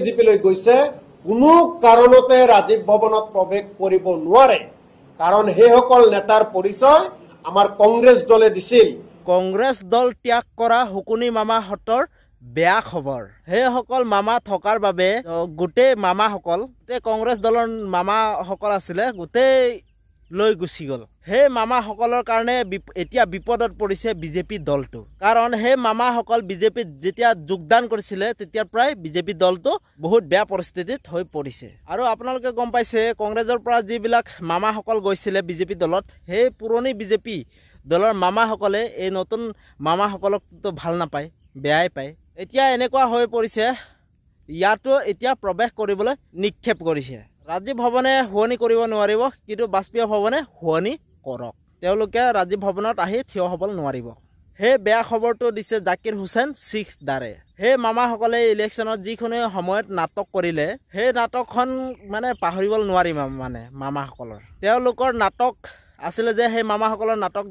বিজেপিলৈ গৈছে কোনো কাৰণতে ৰাজীৱ ভৱনত প্ৰৱেশ কৰিব নোৱাৰে কাৰণ সেইসকল নেতাৰ পৰিচয় আমাৰ কংগ্ৰেছ দলে দিছিল কংগ্ৰেছ দল ত্যাগ কৰা শুকুনি মামাহঁতৰ বেয়া খবৰ সেইসকল মামা থকাৰ বাবে গোটেই মামাসকল গোটেই কংগ্ৰেছ দলৰ মামাসকল আছিলে গোটেই লৈ গুচি গ'ল সেই মামাসকলৰ কাৰণে এতিয়া বিপদত পৰিছে বিজেপি দলটো কাৰণ সেই মামাসকল বিজেপিত যেতিয়া যোগদান কৰিছিলে তেতিয়াৰ পৰাই বিজেপি দলটো বহুত বেয়া পৰিস্থিতিত হৈ পৰিছে আৰু আপোনালোকে গম পাইছে কংগ্ৰেছৰ পৰা যিবিলাক মামাসকল গৈছিলে বিজেপি দলত সেই পুৰণি বিজেপি দলৰ মামাসকলে এই নতুন মামাসকলকতো ভাল নাপায় বেয়াই পায় এতিয়া এনেকুৱা হৈ পৰিছে ইয়াতো এতিয়া প্ৰৱেশ কৰিবলৈ নিক্ষেপ কৰিছে ৰাজীৱ ভৱনে শুৱনি কৰিব নোৱাৰিব কিন্তু বাজপেয়ী ভৱনে শুৱনি কৰক তেওঁলোকে ৰাজীৱ ভৱনত আহি থিয় হ'ব নোৱাৰিব সেই বেয়া খবৰটো দিছে জাকিৰ হুছেইন শিখ দাৰে সেই মামাসকলে ইলেকশ্যনত যিকোনো সময়ত নাটক কৰিলে সেই নাটকখন মানে পাহৰিব নোৱাৰি মানে মামাসকলৰ তেওঁলোকৰ নাটক আছিলে যে সেই মামাসকলৰ নাটক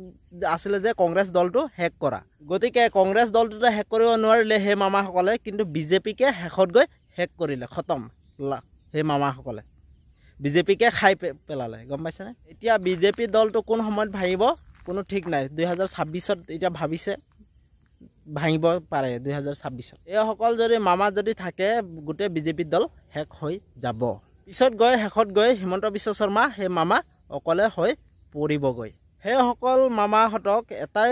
আছিলে যে কংগ্ৰেছ দলটো শেষ কৰা গতিকে কংগ্ৰেছ দলটোতে শেষ কৰিব নোৱাৰিলে সেই মামাসকলে কিন্তু বিজেপিকে শেষত গৈ শেষ কৰিলে খতম সেই মামাসকলে বিজেপিকে খাই পেলালে গম পাইছেনে এতিয়া বিজেপি দলটো কোন সময়ত ভাঙিব কোনো ঠিক নাই দুই হাজাৰ এতিয়া ভাবিছে ভাঙিব পাৰে দুই হাজাৰ ছাব্বিছত এইসকল যদি মামা যদি থাকে গোটেই বিজেপি দল শেষ হৈ যাব পিছত গৈ শেষত গৈ হিমন্ত বিশ্ব শৰ্মা সেই মামা অকলে হৈ পৰিবগৈ সেইসকল মামাহঁতক এটাই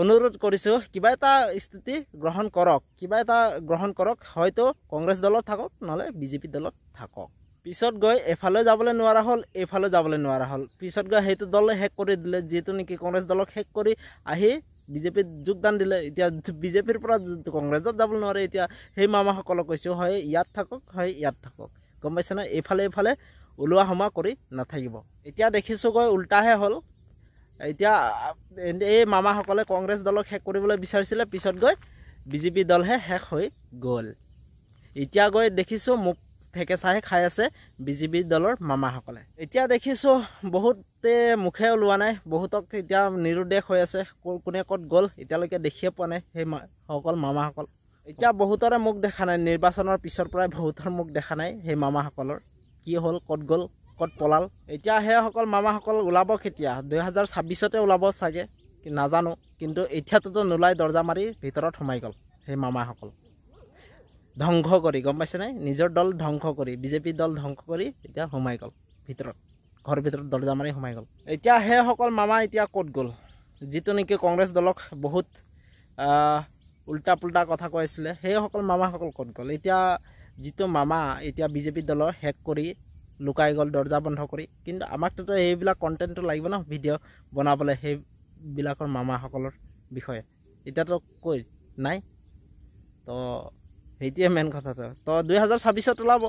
অনুৰোধ কৰিছোঁ কিবা এটা স্থিতি গ্ৰহণ কৰক কিবা এটা গ্ৰহণ কৰক হয়তো কংগ্ৰেছ দলত থাকক নহ'লে বিজেপি দলত থাকক পিছত গৈ এফালে যাবলৈ নোৱাৰা হ'ল এইফালে যাবলৈ নোৱাৰা হ'ল পিছত গৈ সেইটো দলে শেষ কৰি দিলে যিহেতু নেকি কংগ্ৰেছ দলক শেষ কৰি আহি বিজেপিত যোগদান দিলে এতিয়া বিজেপিৰ পৰা কংগ্ৰেছত যাবলৈ নোৱাৰে এতিয়া সেই মামাসকলক কৈছোঁ হয় ইয়াত থাকক হয় ইয়াত থাকক গম পাইছেনে এইফালে এইফালে ওলোৱা সোমোৱা কৰি নাথাকিব এতিয়া দেখিছোঁগৈ উল্টাহে হ'ল এতিয়া এই মামাসকলে কংগ্ৰেছ দলক শেষ কৰিবলৈ বিচাৰিছিলে পিছত গৈ বিজেপি দলহে শেষ হৈ গ'ল এতিয়া গৈ দেখিছোঁ মুখ ঠেকেচাহে খাই আছে বিজেপি দলৰ মামাসকলে এতিয়া দেখিছোঁ বহুতে মুখে ওলোৱা নাই বহুতক এতিয়া নিৰুদ্দেশ হৈ আছে কোনে ক'ত গ'ল এতিয়ালৈকে দেখিয়ে পোৱা নাই সেই সকল মামাসকল এতিয়া বহুতৰে মোক দেখা নাই নিৰ্বাচনৰ পিছৰ পৰাই বহুতৰ মোক দেখা নাই সেই মামাসকলৰ কি হ'ল ক'ত গ'ল ক'ত পলাল এতিয়া সেইসকল মামাসকল ওলাব কেতিয়া দুহেজাৰ ছাব্বিছতে ওলাব চাগে নাজানো কিন্তু এতিয়াতোতো নোলাই দৰ্জা মাৰি ভিতৰত সোমাই গ'ল সেই মামাসকল ধ্বংস কৰি গম পাইছেনে নিজৰ দল ধ্বংস কৰি বিজেপি দল ধ্বংস কৰি এতিয়া সোমাই গ'ল ভিতৰত ঘৰৰ ভিতৰত দৰ্জা মাৰি সোমাই গ'ল এতিয়া সেইসকল মামা এতিয়া ক'ত গ'ল যিটো নেকি কংগ্ৰেছ দলক বহুত উল্টা পুল্টা কথা কৈ আছিলে সেইসকল মামাসকল ক'ত গ'ল এতিয়া যিটো মামা এতিয়া বিজেপি দলৰ হেক কৰি লুকাই গ'ল দৰ্জা বন্ধ কৰি কিন্তু আমাকতো সেইবিলাক কণ্টেণ্টটো লাগিব ন ভিডিঅ' বনাবলৈ সেইবিলাকৰ মামাসকলৰ বিষয়ে এতিয়াতো কৈ নাই তো সেইটোৱে মেইন কথাটো তো দুই হাজাৰ ছাব্বিছত ওলাব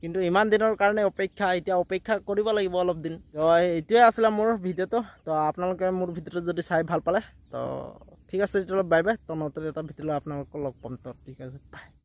কিন্তু ইমান দিনৰ কাৰণে অপেক্ষা এতিয়া অপেক্ষা কৰিব লাগিব অলপ দিন তো এইটোৱে আছিলে মোৰ ভিডিঅ'টো তো আপোনালোকে মোৰ ভিডিঅ'টো যদি চাই ভাল পালে তো ঠিক আছে তেতিয়াহ'লে বাই বাই তো নতুন এটা ভিডিঅ'লৈ আপোনালোকক লগ পাম তো ঠিক আছে বাই